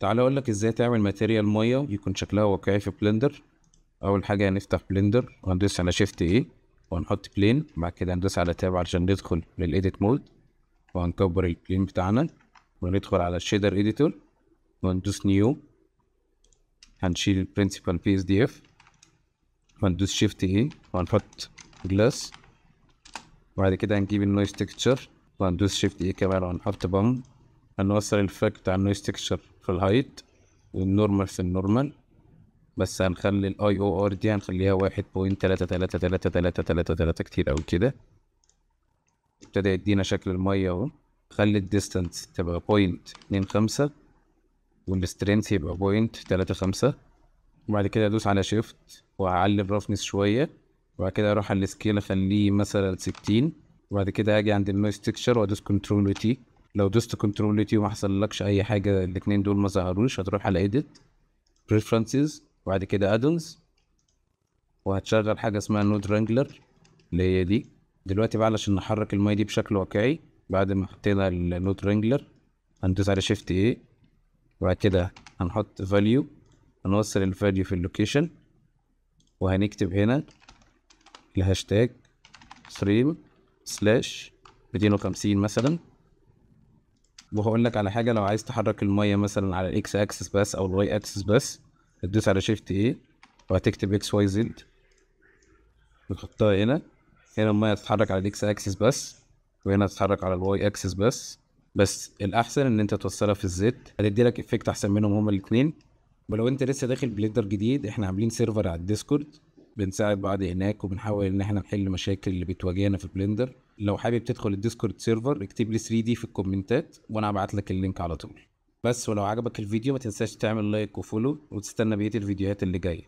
تعال اقول لك ازاي تعمل ماتيريال ميه يكون شكلها واقعي في بلندر اول حاجه هنفتح بلندر وهندوس على شيفت ايه وهنحط بلين بعد كده هندوس على تاب عشان ندخل للايديت مود وهنكبر البلين بتاعنا وندخل على الشيدر اديتور وندوس نيو هنشيل البرنسيبال بي اس دي اف وهندوس شيفت ايه وهنحط جلاس وبعد كده هنجيب النويز تكتشر وهندوس شيفت ايه كمان وهنحط بام هنوصل الفاك بتاع النويز تكتشر في الهايت والنورمال في النورمال بس هنخلي الاي او ار دي هنخليها واحد بوينت تلاتة تلاتة تلاتة تلاتة تلاتة تلاتة كتير اوي كده ابتدى يدينا شكل المية اهو خلي الديستانس تبقى بوينت اتنين خمسة والسترينث يبقى بوينت تلاتة خمسة وبعد كده ادوس على شيفت وهعلي الرفنس شوية وبعد كده اروح على السكيل اخليه مثلا ستين وبعد كده اجي عند النويز تكشر وادوس كنترول وتي لو دوست كنترول تي وما حصلكش اي حاجه الاثنين دول ما ظهروش هتروح على ايديت بريفرنسز وبعد كده ادونز وهتشغل حاجه اسمها نود رانجلر اللي هي دي دلوقتي بقى علشان نحرك المايه دي بشكل واقعي بعد ما حطينا النود رانجلر هندوس على شيفت اي وبعد كده هنحط فاليو هنوصل الفاليو في اللوكيشن وهنكتب هنا الهاشتاج ستريم سلاش ميتين وخمسين مثلا وهقول لك على حاجه لو عايز تحرك الميه مثلا على الاكس اكسس بس او الواي اكسس بس هتدوس على شيفت ايه وهتكتب اكس واي زد وتحطها هنا هنا الميه هتتحرك على الاكس اكسس بس وهنا هتتحرك على الواي اكسس بس بس الاحسن ان انت توصلها في الزد هتدي لك افكت احسن منهم هما الاثنين ولو انت لسه داخل بلندر جديد احنا عاملين سيرفر على الديسكورد بنساعد بعض هناك وبنحاول ان احنا نحل مشاكل اللي بتواجهنا في بلندر لو حابب تدخل الديسكورد سيرفر اكتب لي 3 دي في الكومنتات وانا هبعت لك اللينك على طول بس ولو عجبك الفيديو ما تنساش تعمل لايك وفولو وتستنى بقيه الفيديوهات اللي جايه